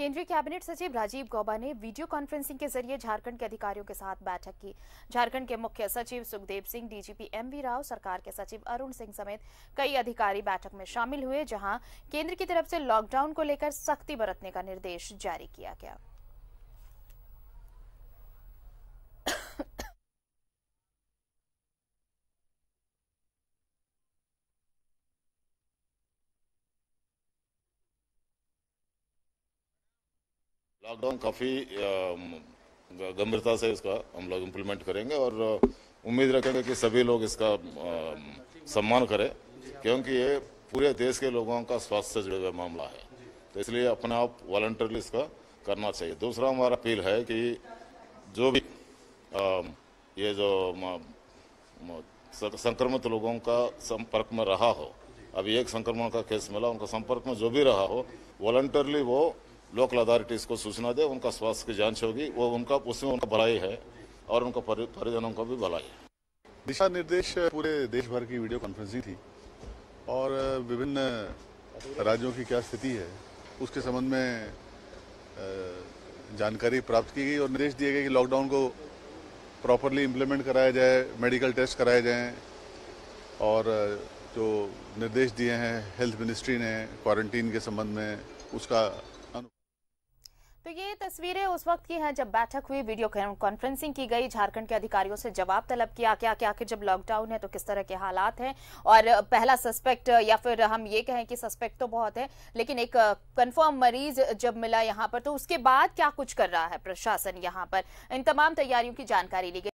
केंद्रीय कैबिनेट सचिव राजीव गौबा ने वीडियो कॉन्फ्रेंसिंग के जरिए झारखंड के अधिकारियों के साथ बैठक की झारखंड के मुख्य सचिव सुखदेव सिंह डीजीपी एमवी राव सरकार के सचिव अरुण सिंह समेत कई अधिकारी बैठक में शामिल हुए जहां केंद्र की तरफ से लॉकडाउन को लेकर सख्ती बरतने का निर्देश जारी किया गया लॉकडाउन काफ़ी गंभीरता से इसका हम लोग इम्प्लीमेंट करेंगे और उम्मीद रखेंगे कि सभी लोग इसका सम्मान करें क्योंकि ये पूरे देश के लोगों का स्वास्थ्य से जुड़े हुआ मामला है तो इसलिए अपने आप वॉल्टरली इसका करना चाहिए दूसरा हमारा अपील है कि जो भी आ, ये जो संक्रमित लोगों का संपर्क में रहा हो अभी एक संक्रमण का केस मिला उनका संपर्क में जो भी रहा हो वॉल्टरली वो लोकल अथॉरिटीज़ को सूचना दे उनका स्वास्थ्य की जांच होगी वो उनका उसमें उनका भलाई है और उनका परिजनों का भी भलाई है दिशा निर्देश पूरे देश भर की वीडियो कॉन्फ्रेंसिंग थी और विभिन्न राज्यों की क्या स्थिति है उसके संबंध में जानकारी प्राप्त की गई और निर्देश दिए गए कि लॉकडाउन को प्रॉपरली इम्प्लीमेंट कराया जाए मेडिकल टेस्ट कराए जाएँ और जो निर्देश दिए हैं हेल्थ मिनिस्ट्री ने क्वारंटीन के संबंध में उसका तो ये तस्वीरें उस वक्त की हैं जब बैठक हुई वीडियो कॉन्फ्रेंसिंग की गई झारखंड के अधिकारियों से जवाब तलब किया क्या कि आखिर जब लॉकडाउन है तो किस तरह के हालात हैं और पहला सस्पेक्ट या फिर हम ये कहें कि सस्पेक्ट तो बहुत है लेकिन एक कंफर्म मरीज जब मिला यहाँ पर तो उसके बाद क्या कुछ कर रहा है प्रशासन यहाँ पर इन तमाम तैयारियों की जानकारी ली गई